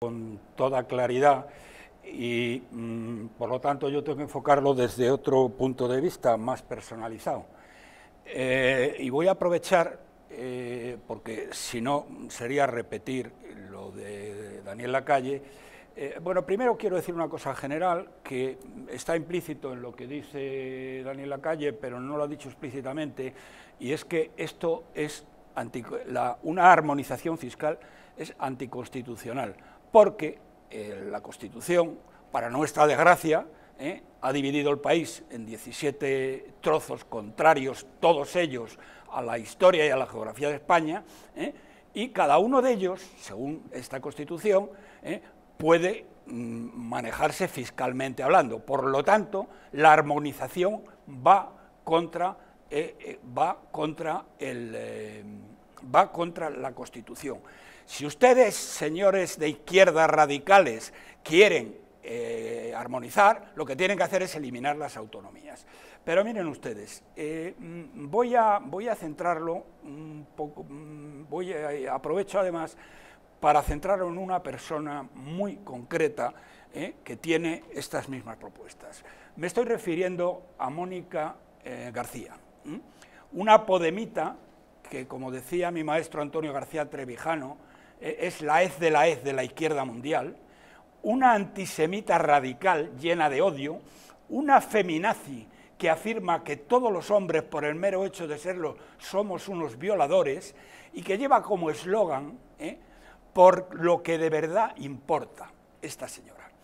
con toda claridad y mm, por lo tanto yo tengo que enfocarlo desde otro punto de vista más personalizado. Eh, y voy a aprovechar, eh, porque si no sería repetir lo de Daniel Lacalle, eh, bueno, primero quiero decir una cosa general que está implícito en lo que dice Daniel Lacalle, pero no lo ha dicho explícitamente, y es que esto es una armonización fiscal es anticonstitucional porque eh, la Constitución, para nuestra desgracia, eh, ha dividido el país en 17 trozos contrarios, todos ellos a la historia y a la geografía de España, eh, y cada uno de ellos, según esta Constitución, puede mm, manejarse fiscalmente hablando. Por lo tanto, la armonización va contra, va contra el va contra la Constitución. Si ustedes, señores de izquierdas radicales, quieren eh, armonizar, lo que tienen que hacer es eliminar las autonomías. Pero miren ustedes, eh, mm, voy, a, voy a centrarlo un poco, mm, voy a, eh, aprovecho además para centrarlo en una persona muy concreta que tiene estas mismas propuestas. Me estoy refiriendo a Mónica García, una podemita que, como decía mi maestro Antonio García Trevijano, e, es la ex de la ez de la izquierda mundial, una antisemita radical llena de odio, una feminazi que afirma que todos los hombres, por el mero hecho de serlo, somos unos violadores, y que lleva como eslogan, ¿eh? por lo que de verdad importa esta señora.